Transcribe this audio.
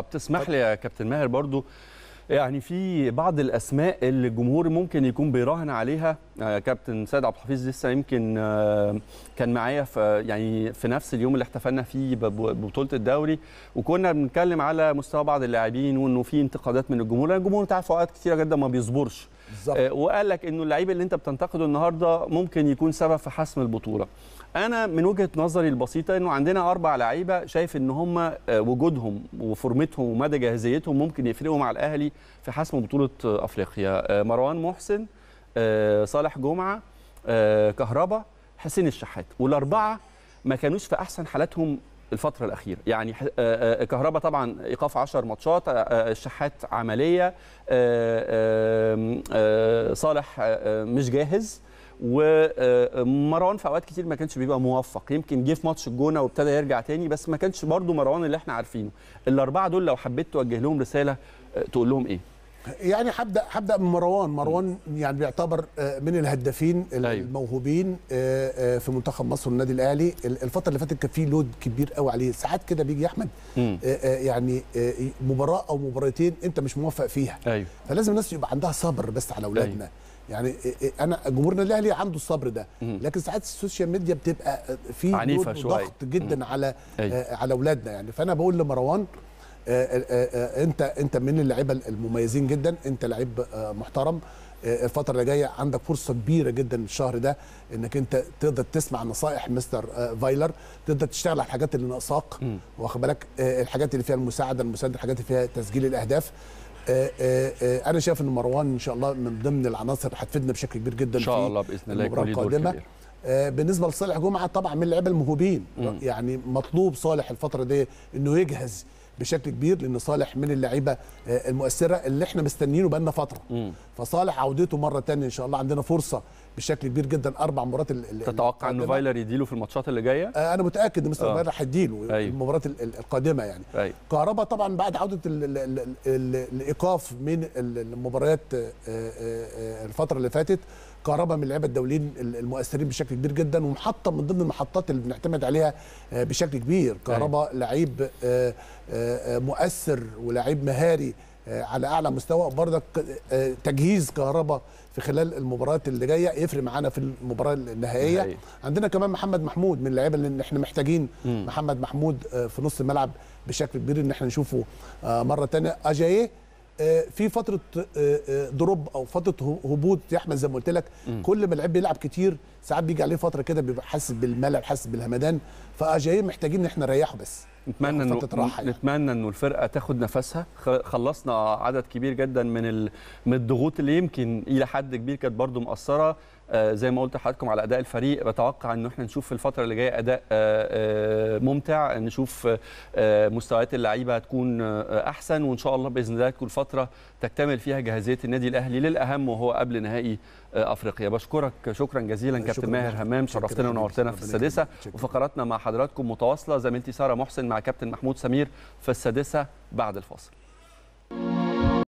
آه، تسمح لي يا كابتن ماهر برضو يعني في بعض الاسماء اللي الجمهور ممكن يكون بيراهن عليها آه، كابتن سيد عبد الحفيظ لسه يمكن آه، كان معايا في يعني في نفس اليوم اللي احتفلنا فيه ببطوله الدوري وكنا بنتكلم على مستوى بعض اللاعبين وانه في انتقادات من الجمهور لان الجمهور تعرف اوقات كتيره جدا ما بيصبرش بالظبط آه، وقال لك انه اللعيب اللي انت بتنتقده النهارده ممكن يكون سبب في حسم البطوله انا من وجهه نظري البسيطه انه عندنا اربع لعيبه شايف ان هم آه، وجودهم وفورمتهم ومدى جاهزيتهم ممكن يفرقوا مع الاهلي في حسم بطوله آه، افريقيا مروان محسن صالح جمعه كهربا حسين الشحات والاربعه ما كانوش في احسن حالاتهم الفتره الاخيره يعني آه، آه، كهربا طبعا ايقاف 10 ماتشات الشحات آه، عمليه صالح مش جاهز ومروان في اوقات كتير ما كانش بيبقى موفق يمكن جه في ماتش الجونه وابتدى يرجع تاني بس ما كانش برده مروان اللي احنا عارفينه الاربعه دول لو حبيت توجه لهم رساله تقول لهم ايه يعني هبدا هبدا من مروان مروان يعني بيعتبر آه، من الهدافين أيوه. الموهوبين آه، آه، في منتخب مصر والنادي الاهلي الفتره اللي فاتت كان في لود كبير قوي عليه ساعات كده بيجي يا احمد يعني مباراه او مباراتين انت مش موفق فيها أيوه. فلازم الناس يبقى عندها صبر بس على أيوه. اولادنا يعني انا جمهور النادي الاهلي عنده الصبر ده لكن ساعات السوشيال ميديا بتبقى في عنيفه شويه ضغط جدا على على اولادنا يعني فانا بقول لمروان آه، آه، آه، انت انت من اللعيبه المميزين جدا انت لعيب محترم الفتره اللي جايه عندك فرصه كبيره جدا الشهر ده انك انت تقدر تسمع نصائح مستر فايلر تقدر تشتغل على الحاجات اللي ناقصاك واخد بالك الحاجات اللي فيها المساعده المساعده الحاجات اللي فيها تسجيل الاهداف انا شايف ان مروان ان شاء الله من ضمن العناصر هتفيدنا بشكل كبير جدا ان شاء الله باذن الله يكون القادمه بالنسبه لصالح جمعه طبعا من اللعيبه الموهوبين يعني مطلوب صالح الفتره دي انه يجهز بشكل كبير لان صالح من اللعيبه آه، المؤثره اللي احنا مستنيينه بقالنا فتره مم. فصالح عودته مره ثانيه ان شاء الله عندنا فرصه بشكل كبير جدا اربع مرات تتوقع ان فايلر يديله في الماتشات اللي جايه آه انا متاكد ان مستر آه. فايلر هيديله أيوه. المباراه القادمه يعني أيوه. كهربا طبعا بعد عوده الايقاف من المباريات آه، آه، الفتره اللي فاتت كهرباء من اللعيبه الدوليين المؤثرين بشكل كبير جدا ومحطه من ضمن المحطات اللي بنعتمد عليها آه، بشكل كبير أيوة. كهرباء لعيب آه، آه، مؤثر ولعيب مهاري على اعلى مستوى برضك تجهيز كهرباء في خلال المباريات اللي جايه يفرق معانا في المباراه النهائيه نهاية. عندنا كمان محمد محمود من اللعيبه اللي احنا محتاجين م. محمد محمود في نص الملعب بشكل كبير ان احنا نشوفه مره ثانيه اجايه آه، في فتره آه، آه، دروب او فتره هبوط يا احمد زي ما قلت لك كل ما اللعيب بيلعب كتير ساعات بيجي عليه فتره كده بيبقى حاسس بالملل حاسس بالهمدان فاجايين محتاجين ان احنا نريحه بس نتمنى انه يعني. نتمنى انه الفرقه تاخد نفسها خلصنا عدد كبير جدا من من الضغوط اللي يمكن الى حد كبير كانت برضو مأثره آه، زي ما قلت لحضراتكم على اداء الفريق بتوقع ان احنا نشوف في الفتره اللي جايه اداء آه، آه، ممتع نشوف مستويات اللعيبه هتكون احسن وان شاء الله باذن الله تكون فتره تكتمل فيها جاهزيه النادي الاهلي للاهم وهو قبل نهائي افريقيا بشكرك شكرا جزيلا كابتن ماهر همام شرفتنا ونورتنا في السادسه وفقراتنا مع حضراتكم متواصله زميلتي ساره محسن مع كابتن محمود سمير في السادسه بعد الفاصل